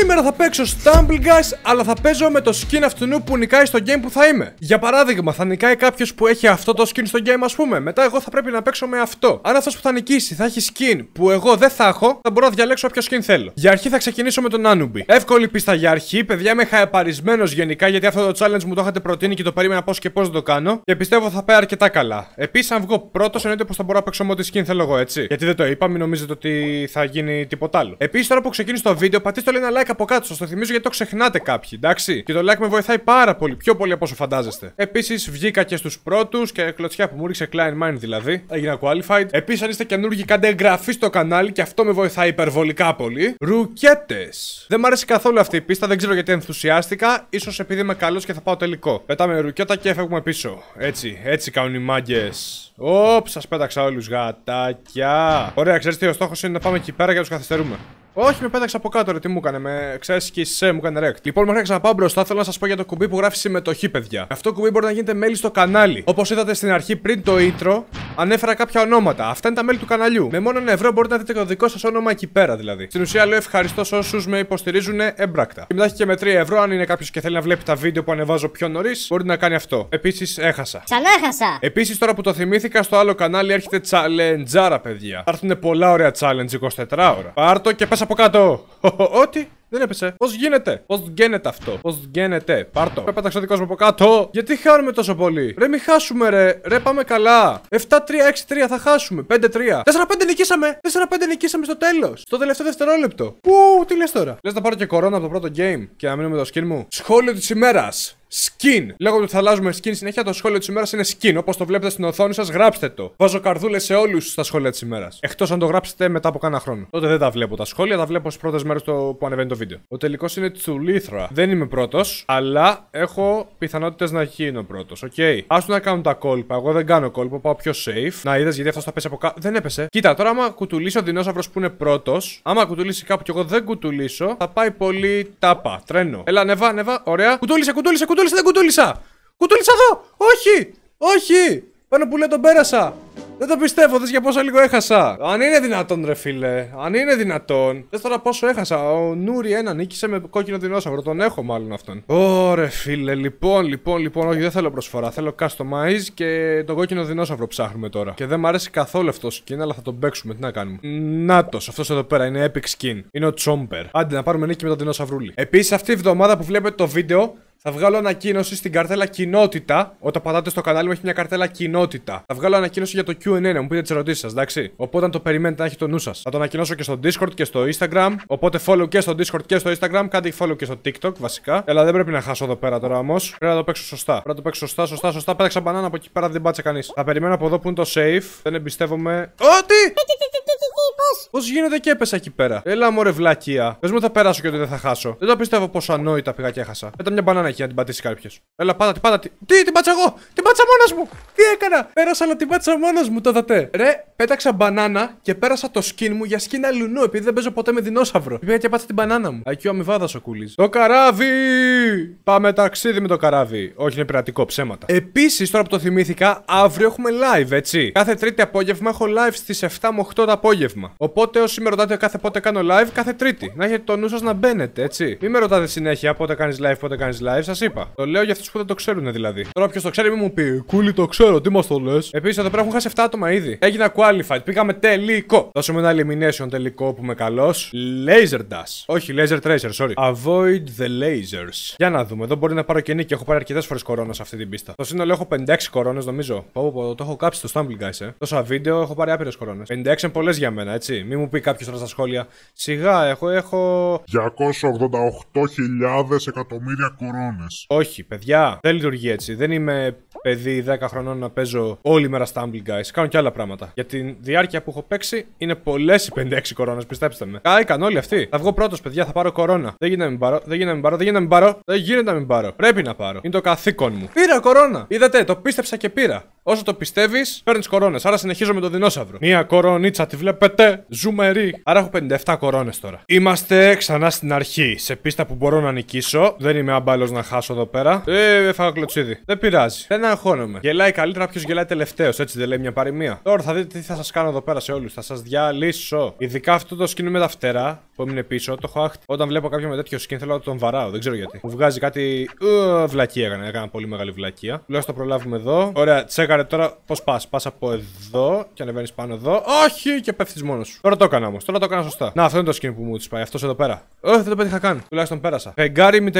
Σήμερα θα παίξω Stumble Guys, αλλά θα παίζω με το skin αυτού που νικάει στο game που θα είμαι. Για παράδειγμα, θα νικάει κάποιος που έχει αυτό το skin στο game, ας πούμε. Μετά εγώ θα πρέπει να παίξω με αυτό. Αν αυτός που θα νικήσει θα έχει skin που εγώ δεν θα έχω, θα μπορώ να διαλέξω ποιο skin θέλω. Για αρχή θα ξεκινήσω με τον Anubi. Εύκολη πίστα για αρχή, παιδιά είμαι χαεπαρισμένο γενικά γιατί αυτό το challenge μου το είχατε προτείνει και το περίμενα πώς και πώς να το κάνω. Και πιστεύω θα πάει αρκετά καλά. Επίσης, αν βγω πρώτος, εννοείται πως θα μπορώ να παίξω με ό,τι skin θέλω εγώ, έτσι. Γιατί δεν το είπα, μην νομίζετε ότι θα γίνει τίποτα άλλο. Επίσης, τώρα που ξεκίνησε το βίντεο, πατήστε το ένα like από κάτω, σας το θυμίζω γιατί το ξεχνάτε κάποιοι, εντάξει. Και το like με βοηθάει πάρα πολύ, πιο πολύ από όσο φαντάζεστε. Επίσης βγήκα και στους πρώτους και κλωτσιά που μου ρίξε Klein Mind δηλαδή. Έγινα qualified. Επίσης αν είστε καινούργοι, κάντε εγγραφή στο κανάλι και αυτό με βοηθάει υπερβολικά πολύ. Ρουκέτες. Δεν μου αρέσει καθόλου αυτή η πίστα, δεν ξέρω γιατί ενθουσιάστηκα. σω επειδή είμαι καλός και θα πάω τελικό. Πετάμε ρουκέτα και φεύγουμε πίσω. Έτσι, έτσι κάνουν οι μάγκες. Όπ, σας πέταξα όλους γατάκια. Ωραία, ξέρετε, ο στόχος είναι να πάμε εκεί πέρα και τους καθυστερούμε. Όχι, με πέταξε από κάτω, ρε, τι μου έκανε. Με ξέρεις σε μου έκανε ρεκ. Λοιπόν, μέχρι να ξαναπάω μπροστά, θέλω να σας πω για το κουμπί που γράφει συμμετοχή, παιδιά. Αυτό κουμπί μπορεί να γίνεται μέλη στο κανάλι. Όπως είδατε στην αρχή πριν το intro, ανέφερα κάποια ονόματα. Αυτά είναι τα μέλη του καναλιού. Με μόνο ένα ευρώ μπορείτε να δείτε το δικό σας όνομα εκεί πέρα δηλαδή. Στην ουσία λέω ευχαριστώς σε όσους με υποστηρίζουν έμπρακτα. Και μετά έχει και με 3 ευρώ, αν είναι κάποιος και θέλει να βλέπει τα βίντεο που ανεβάζω πιο νωρίς, μπορεί να κάνει αυτό. Επίσης έχασα. Ξανά έχασα. Επίσης τώρα που το θυμήθηκα, στο άλλο κανάλι έρχεται challenge, παιδιά. Θα έρθουν πολλά ωραία challenge 24 ώρα. Πάρτο και πέσα από κάτω. Ό,τι. Δεν έπεσε. Πώς γίνεται. Πώς γίνεται αυτό. Πώς γίνεται. Πάρτο. Πέταξε ο δικό μου από κάτω. Γιατί χάνουμε τόσο πολύ. Ρε, μη χάσουμε, ρε. Ρε, πάμε καλά. 7-3, 6-3 θα χάσουμε. 5-3. 4-5 νικήσαμε. 4-5 νικήσαμε στο τέλος. Στο τελευταίο δευτερόλεπτο. Πού, τι λες τώρα. Λες να πάρω και κορώνα από το πρώτο game και να μείνω με το skin μου. Σχόλιο της ημέρας. Skin. Λέγω ότι θα αλλάζουμε skin συνέχεια. Το σχόλιο της ημέρας είναι skin. Όπως το βλέπετε στην οθόνη σας, γράψτε το. Βάζω καρδούλες σε όλους στα σχόλια της ημέρας. Εκτός αν το γράψετε μετά από κάνα χρόνο. Τότε δεν τα βλέπω τα σχόλια, τα βλέπω στις πρώτες μέρες που ανεβαίνει το βίντεο. Ο τελικός είναι τσουλήθρα. Δεν είμαι πρώτος, αλλά έχω πιθανότητες να γίνω πρώτος. Οκ. Okay. να κάνουν τα κόλπα. Εγώ δεν κάνω κόλπα, πάω πιο safe. Να είδες γιατί αυτός θα πέσει από κάτω. Δεν έπεσε. Κοίτα, τώρα άμα κουτουλήσει ο δεινόσαυρος που είναι πρώτος, άμα κουτουλήσει κάπου και εγώ δεν κουτουλήσω, θα πάει πολύ τάπα. Τρένο. Έλα, νεβά, νεβά. Ωραία. Κουτούλησα, κουτούλησα, κουτούλησα δεν κουτούλησα. Κουτούλησα εδώ. Όχι, όχι. Πάνω που λέω τον πέρασα. Δεν το πιστεύω, δες για πόσο λίγο έχασα. Αν είναι δυνατόν, ρε φίλε. Αν είναι δυνατόν. Δες τώρα πόσο έχασα. Ο Νούρι ένα νίκησε με κόκκινο δεινόσαυρο. Τον έχω μάλλον αυτόν. Ωρε φίλε, λοιπόν, λοιπόν, λοιπόν. Όχι, δεν θέλω προσφορά. Θέλω customize και τον κόκκινο δεινόσαυρο ψάχνουμε τώρα. Και δεν μου αρέσει καθόλου αυτός skin, αλλά θα τον παίξουμε. Τι να κάνουμε. Νάτος, αυτός εδώ πέρα είναι epic skin. Είναι ο Chomper. Άντε να πάρουμε νίκη με τον δεινόσαυρούλι. Επίσης αυτή η εβδομάδα που βλέπετε το βίντεο θα βγάλω ανακοίνωση στην καρτέλα κοινότητα. Όταν πατάτε στο κανάλι μου, έχει μια καρτέλα κοινότητα. Θα βγάλω ανακοίνωση για το QA να μου πείτε τις ερωτήσεις σας, εντάξει. Οπότε αν το περιμένετε να έχει το νου σας. Θα το ανακοινώσω και στο Discord και στο Instagram. Οπότε follow και στο Discord και στο Instagram. Κάντε follow και στο TikTok βασικά. Έλα δεν πρέπει να χάσω εδώ πέρα τώρα όμως. Πρέπει να το παίξω σωστά. Πρέπει να το παίξω σωστά, σωστά, σωστά. Πέταξα μπανάνα από εκεί πέρα δεν πάτσε κανείς. Θα περιμένω από εδώ που είναι το safe. Δεν εμπιστεύομαι. Ό,τι! πώ. γίνεται και έπεσα εκεί πέρα. Έλα μωρε βλάκια. Πες μου θα περάσω και δεν θα χάσω. Δεν το πιστεύω πόσο ανόητα πήγα και έχασα. Πέτα μια μπανάνα εκεί να την πατήσει κάποιος. Έλα πάτα, πάτα. Τι, τι, την πάτσα πάτσα μόνος μου! Τι έκανα! Πέρασα αλλά την μάτσα μόνος μου, το δατέ. Ρε, πέταξα μπανάνα και πέρασα το σκιν μου για σκιν αλουνού, επειδή δεν παίζω ποτέ με δεινόσαυρο. Πήγα και πάτσα την μπανάνα μου. Ακιό αμοιβάδα ο κούλης. Το καράβι! Πάμε ταξίδι με το καράβι. Όχι, είναι πειρατικό ψέματα. Επίσης, τώρα που το θυμήθηκα, αύριο έχουμε live, έτσι. Κάθε Τρίτη απόγευμα έχω live στις 7 με 8 το απόγευμα. Οπότε όσοι με ρωτάτε κάθε πότε κάνω live, κάθε Τρίτη. Να έχετε το νου σας να μπαίνετε, έτσι. Μην με ρωτάτε συνέχεια πότε κάνεις live, πότε κάνεις live, σας είπα. Το λέω για αυτούς που δεν το ξέρουν δηλαδή. Τώρα ποιο το ξέρει, μην μου πει. Κούλι το ξέρω, τι μας το λες. Επίσης εδώ να έχουν χάσει 7 άτομα ήδη. Έγινα qualified, πήγαμε τελικό. Δώσουμε ένα elimination τελικό που είμαι καλός. Laser dash. Όχι, laser tracer, sorry. Avoid the lasers. Για να δούμε, εδώ μπορεί να πάρω και νίκη. Έχω πάρει αρκετές φορές κορώνας σε αυτή την πίστα. Το σύνολο έχω 56 κορώνες νομίζω. Πω, πω, το έχω κάψει το stumbling Guys, ε. Τόσα βίντεο έχω πάρει άπειρες κορώνες. 56 είναι πολλές για μένα, έτσι. Μη μου πει κάποιος τώρα στα σχόλια. Σιγά, έχω, έχω. 288.000 εκατομμύρια κορώνες. Όχι, παιδιά, δεν λειτουργεί έτσι. Δεν είμαι παιδί 10 χρονών να παίζω όλη μέρα στα Humble Guys. Κάνω και άλλα πράγματα. Για την διάρκεια που έχω παίξει είναι πολλές οι 5-6 κορώνες, πιστέψτε με. Κάηκαν όλοι αυτοί. Θα βγω πρώτος, παιδιά, θα πάρω κορώνα. Δεν γίνεται να μην πάρω, δεν γίνεται να μην πάρω, δεν γίνεται να μην πάρω. Δεν γίνεται να μην πάρω. Πρέπει να πάρω. Είναι το καθήκον μου. Πήρα κορώνα. Είδατε, το πίστεψα και πήρα. Όσο το πιστεύεις, παίρνεις κορώνες. Άρα συνεχίζω με τον δεινόσαυρο. Μία κορονίτσα τη βλέπετε. Ζουμερή. Άρα έχω 57 κορώνες τώρα. Είμαστε ξανά στην αρχή. Σε πίστα που μπορώ να νικήσω. Δεν είμαι άμπαλος να χάσω εδώ πέρα. Ε, έφαγα ε, κλωτσίδι. Δεν πειράζει. Δεν αγχώνομαι. Γελάει καλύτερα ποιος γελάει τελευταίος. Έτσι δεν λέει μια παροιμία. Τώρα θα δείτε τι θα σας κάνω εδώ πέρα σε όλους. Θα σας διαλύσω. Ειδικά αυτό το σκηνή με τα φτερά που έμεινε πίσω. Το έχω Όταν βλέπω κάποιο με τέτοιο σκηνή θέλω να τον βαράω. Δεν ξέρω γιατί. Μου βγάζει κάτι. Ε, βλακία έκανα. Έκανα πολύ μεγάλη βλακία. Τουλάχιστον προλάβουμε εδώ. Ωραία, τσέκα τώρα πώς πας. Πας από εδώ και ανεβαίνεις πάνω εδώ. Όχι και πέφτεις μόνος σου. Τώρα το έκανα όμως. Τώρα το έκανα σωστά. Να, αυτό είναι το skin που μου της πάει. Αυτός εδώ πέρα. Όχι, δεν το πέτυχα καν. Τουλάχιστον πέρασα. Φεγγάρι μη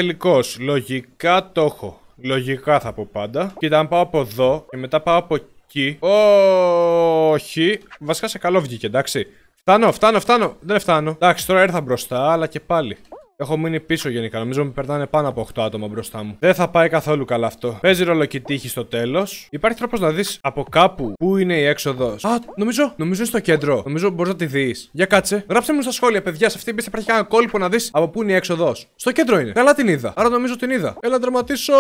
Λογικά το έχω. Λογικά θα πω πάντα. Κοίτα, αν πάω από εδώ και μετά πάω από εκεί. Όχι. Βασικά σε καλό βγήκε, εντάξει. Φτάνω, φτάνω, φτάνω. Δεν φτάνω. Εντάξει, τώρα έρθα μπροστά, αλλά και πάλι. Έχω μείνει πίσω γενικά. Νομίζω ότι περνάνε πάνω από 8 άτομα μπροστά μου. Δεν θα πάει καθόλου καλά αυτό. Παίζει ρόλο και τύχη στο τέλος. Υπάρχει τρόπος να δεις από κάπου πού είναι η έξοδος. Α, νομίζω, νομίζω είναι στο κέντρο. Νομίζω μπορείς να τη δεις. Για κάτσε. Γράψτε μου στα σχόλια, παιδιά. Σε αυτή την υπάρχει κανένα κόλπο να δεις από πού είναι η έξοδος. Στο κέντρο είναι. Καλά την είδα. Άρα νομίζω την είδα. Έλα να τερματίσω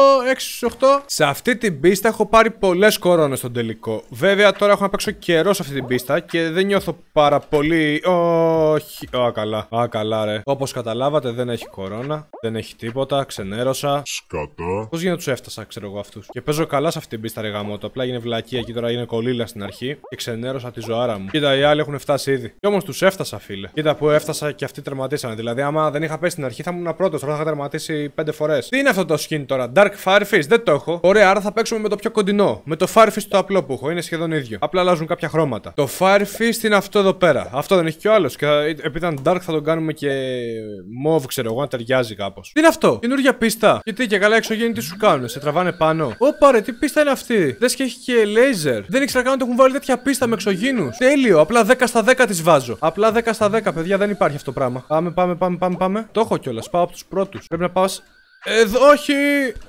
6 8. Σε αυτή την πίστα έχω πάρει πολλές κορώνες στον τελικό. Βέβαια τώρα έχω να παίξω καιρό σε αυτή την πίστα και δεν νιώθω πάρα πολύ. Όχι. Α, καλά. Α, καλά, ρε. Όπως καταλάβατε δεν δεν έχει κορώνα, δεν έχει τίποτα, ξενέρωσα. Σκατά. Πώς γίνεται τους έφτασα, ξέρω εγώ αυτούς. Και παίζω καλά σε αυτήν την πίστα ρεγάμο. Το απλά είναι βλακία και τώρα είναι κολύλα στην αρχή. Και ξενέρωσα τη ζωάρα μου. Κοίτα, οι άλλοι έχουν φτάσει ήδη. Και όμως τους έφτασα, φίλε. Κοίτα που έφτασα και αυτοί τερματίσανε. Δηλαδή, άμα δεν είχα πέσει στην αρχή θα ήμουν πρώτος, τώρα θα είχα τερματίσει πέντε φορές. Τι είναι αυτό το skin τώρα, Dark Firefish, δεν το έχω. Ωραία, άρα θα παίξουμε με το πιο κοντινό. Με το Firefish το απλό που έχω, είναι σχεδόν ίδιο. Απλά αλλάζουν κάποια χρώματα. Το Firefish είναι αυτό εδώ πέρα. Αυτό δεν έχει κι άλλος. Και επειδή ήταν Dark θα τον κάνουμε και Mauve, ξέρω εγώ, να ταιριάζει κάπως. Τι είναι αυτό, καινούργια πίστα. Και τι και καλά εξωγήινοι τι σου κάνουν, σε τραβάνε πάνω. Ω πάρε, τι πίστα είναι αυτή. Δες και έχει και λέιζερ. Δεν ήξερα καν ότι έχουν βάλει τέτοια πίστα με εξωγήνους. Τέλειο, απλά 10 στα 10 τις βάζω. Απλά 10 στα 10, παιδιά, δεν υπάρχει αυτό το πράγμα. Πάμε, πάμε, πάμε, πάμε. πάμε. Το έχω κιόλας, πάω από τους πρώτους. Πρέπει να πας. Εδώ, όχι,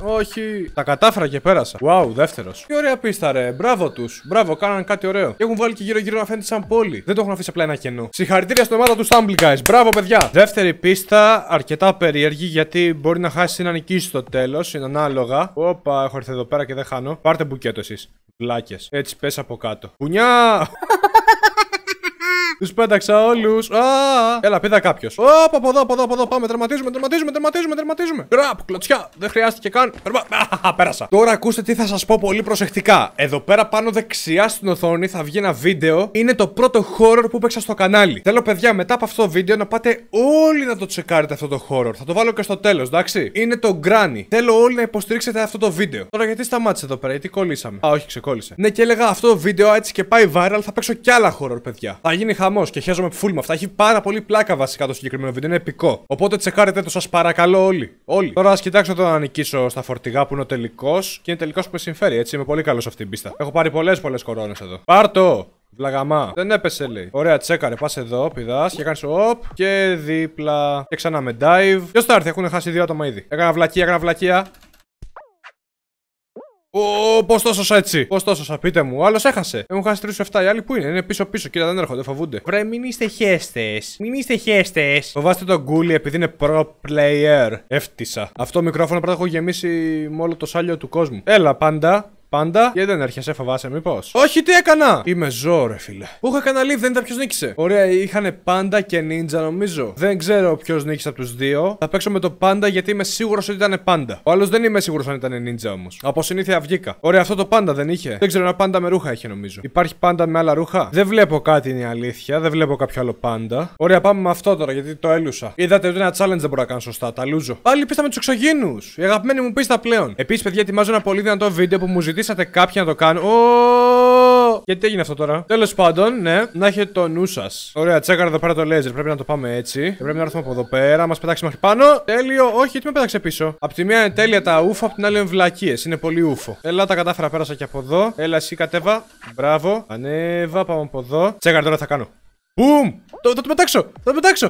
όχι. Τα κατάφερα και πέρασα. Wow, δεύτερος. Τι ωραία πίστα, ρε. Μπράβο τους. Μπράβο, κάνανε κάτι ωραίο. Και έχουν βάλει και γύρω-γύρω να φαίνεται σαν πόλη. Δεν το έχουν αφήσει απλά ένα κενό. Συγχαρητήρια στην ομάδα του Stumble Guys. Μπράβο, παιδιά. Δεύτερη πίστα, αρκετά περίεργη γιατί μπορεί να χάσει να νικήσει στο τέλος. Είναι ανάλογα. Όπα, έχω έρθει εδώ πέρα και δεν χάνω. Πάρτε μπουκέτο εσείς. Βλάκες. Έτσι πες από κάτω. Πουνιά! Τους πέταξα όλους. Έλα, πήδα κάποιος. Ωπα, από εδώ, από εδώ, από εδώ. Πάμε, τερματίζουμε, τερματίζουμε, τερματίζουμε, τερματίζουμε. Ραπ, κλωτσιά. Δεν χρειάστηκε καν. Α, πέρασα. Τώρα ακούστε τι θα σας πω πολύ προσεκτικά. Εδώ πέρα πάνω δεξιά στην οθόνη θα βγει ένα βίντεο. Είναι το πρώτο horror που παίξα στο κανάλι. Θέλω, παιδιά, μετά από αυτό το βίντεο να πάτε όλοι να το τσεκάρετε αυτό το horror. Θα το βάλω και στο τέλος, εντάξει. Είναι το Granny. Θέλω όλοι να υποστηρίξετε αυτό το βίντεο. Τώρα γιατί σταμάτησε εδώ πέρα, γιατί κολλήσαμε. Α, όχι, ξεκόλλησε. Ναι, και έλεγα αυτό το βίντεο έτσι και πάει viral. Θα παίξω κι άλλα horror, παιδιά. Θα γίνει χαμό χαμός και χαίρομαι φουλ με αυτά. Έχει πάρα πολύ πλάκα βασικά το συγκεκριμένο βίντεο. Είναι επικό. Οπότε τσεκάρετε το, σας παρακαλώ όλοι. όλοι. Τώρα ας κοιτάξω εδώ να νικήσω στα φορτηγά που είναι ο τελικός και είναι τελικός που με συμφέρει. Έτσι είμαι πολύ καλός σε αυτήν την πίστα. Έχω πάρει πολλές πολλές κορώνες εδώ. Πάρτο! Βλαγαμά. Δεν έπεσε, λέει. Ωραία, τσέκαρε. Πας εδώ, πηδάς και κάνεις οπ και δίπλα. Και ξανά με dive. Ποιος θα έρθει, έχουν χάσει δύο άτομα ήδη. Έκανα βλακία, έκανα βλακία. Ω, πώς τόσο έτσι. Πώς τόσο σώσα, πείτε μου. Άλλος έχασε. Ε, έχουν χάσει 3 7. Οι άλλοι που είναι, είναι πίσω-πίσω. Κοίτα, δεν έρχονται, φοβούνται. Βρε, μην είστε χέστε. Μην είστε χέστε. Φοβάστε τον γκούλι επειδή είναι pro player. Έφτισα. Αυτό το μικρόφωνο πρώτα έχω γεμίσει με όλο το σάλιο του κόσμου. Έλα, πάντα. Πάντα και δεν έρχεσαι, φοβάσαι μήπως. Όχι, τι έκανα! Είμαι ζώο, ρε φίλε. Που είχα κανένα δεν ήταν ποιος νίκησε. Ωραία, είχαν πάντα και νίντζα, νομίζω. Δεν ξέρω ποιος νίκησε από τους δύο. Θα παίξω με το πάντα γιατί είμαι σίγουρος ότι ήταν πάντα. Ο άλλος δεν είμαι σίγουρος αν ήταν νίντζα όμως. Από συνήθεια βγήκα. Ωραία, αυτό το πάντα δεν είχε. Δεν ξέρω, ένα πάντα με ρούχα είχε νομίζω. Υπάρχει πάντα με άλλα ρούχα. Δεν βλέπω κάτι είναι η αλήθεια. Δεν βλέπω κάποιο άλλο πάντα. Ωραία, πάμε με αυτό τώρα γιατί το έλουσα. Είδατε ότι ένα challenge δεν μπορώ να κάνω σωστά. Τα λούζω. Πάλι πίστα με τους εξωγίνου. Η αγαπημένη μου πίστα πλέον. Επίσης, παιδιά, ετοιμάζω ένα πολύ δυνατό βίντεο που μου ζητήσατε κάποιοι να το κάνουν. Ο... Γιατί έγινε αυτό τώρα. Τέλος πάντων, ναι, να έχετε το νου σας. Ωραία, τσέκαρα εδώ πέρα το λέζερ. Πρέπει να το πάμε έτσι. Και πρέπει να έρθουμε από εδώ πέρα. Μας πετάξει μέχρι πάνω. Τέλειο. Όχι, τι με πέταξε πίσω. Απ' τη μία είναι τέλεια τα ούφα απ' την άλλη είναι βλακίες. Είναι πολύ ούφο. Έλα, τα κατάφερα πέρασα και από εδώ. Έλα, εσύ κατέβα. Μπράβο. Ανέβα, πάμε από εδώ. Τσέκαρα τώρα θα κάνω. Μπούμ! Θα το πετάξω! Θα το πετάξω!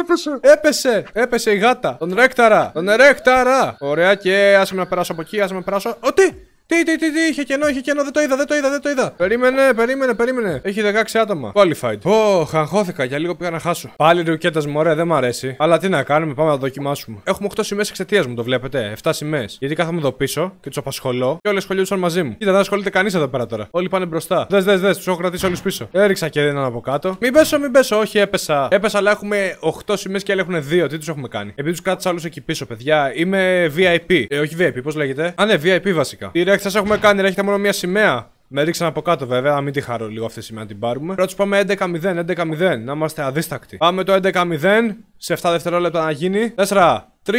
έπεσε. Έπεσε, έπεσε η γάτα. Τον ρέκταρα, τον ρέκταρα. Ωραία και άσε με να περάσω από εκεί, άσε με να περάσω. Ότι! Τι, τι, τι, τι, είχε κενό, είχε κενό, δεν το είδα, δεν το είδα, δεν το είδα. Περίμενε, περίμενε, περίμενε. Έχει 16 άτομα. Qualified. Ω, oh, χαγχώθηκα, για λίγο πήγα να χάσω. Πάλι ρουκέτα ωραία, δεν μ' αρέσει. Αλλά τι να κάνουμε, πάμε να δοκιμάσουμε. Έχουμε 8 σημαίες εξαιτίας μου, το βλέπετε. 7 σημαίες. Γιατί κάθομαι εδώ πίσω και τους απασχολώ και όλε σχολιούσαν μαζί μου. Κοίτα, δεν ασχολείται κανείς εδώ πέρα τώρα. Όλοι πάνε μπροστά. Δες, δες, δες, τους έχω κρατήσει όλους πίσω. Έριξα και έναν από κάτω. Μην πέσω, μην πέσω, όχι, έπεσα. Έπεσα, αλλά έχουμε 8 σημαίες και άλλοι έχουν 2. Τι τους έχουμε κάνει. Επειδή τους κάτσα άλλου εκεί πίσω, παιδιά. Είμαι VIP. Ε, όχι VIP, πώς λέγεται. Ναι, VIP βασικά σα έχουμε κάνει, ρε, έχετε μόνο μία σημαία. Με ρίξαν από κάτω βέβαια, να μην τη χαρώ λίγο αυτή τη σημαία να την πάρουμε. Πρώτος πάμε 11-0, 11-0, να είμαστε αδίστακτοι. Πάμε το 11-0, σε 7 δευτερόλεπτα να γίνει. 4, 3, 2, 1,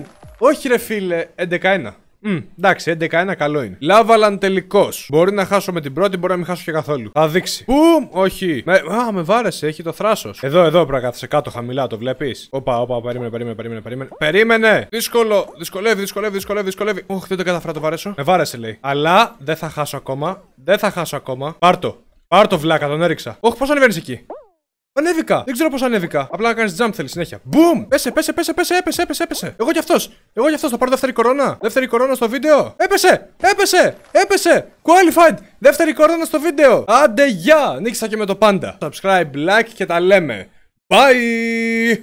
11-0! Όχι ρε φίλε, 11-1. Mm, εντάξει, 11-1 καλό είναι. Λάβαλαν τελικώς. Μπορεί να χάσω με την πρώτη, μπορεί να μην χάσω και καθόλου. Θα δείξει. Πού, όχι. Με, α, με βάρεσε, έχει το θράσος. Εδώ, εδώ πρέπει κάτω χαμηλά, το βλέπεις. Όπα, όπα, περίμενε, περίμενε, περίμενε. Περίμενε. περίμενε. Δύσκολο. Δυσκολεύει, δυσκολεύει, δυσκολεύει, δυσκολεύει. Όχι, δεν το καταφρά το βαρέσω. Με βάρεσε λέει. Αλλά δεν θα χάσω ακόμα. Δεν θα χάσω ακόμα. Πάρτο. Πάρτο βλάκα, τον έριξα. Όχι, πώς ανεβαίνεις εκεί. Ανέβηκα. Δεν ξέρω πώς ανέβηκα. Απλά να κάνεις jump θέλεις συνέχεια. Μπούμ! Πέσε, πέσε, πέσε, πέσε, έπεσε, έπεσε, έπεσε. Εγώ κι αυτός. Εγώ κι αυτός. Θα πάρω δεύτερη κορώνα. Δεύτερη κορώνα στο βίντεο. Έπεσε! Έπεσε! Έπεσε! Qualified! Δεύτερη κορώνα στο βίντεο. Άντε γεια! Νίξα και με το πάντα. Subscribe, like και τα λέμε. Bye!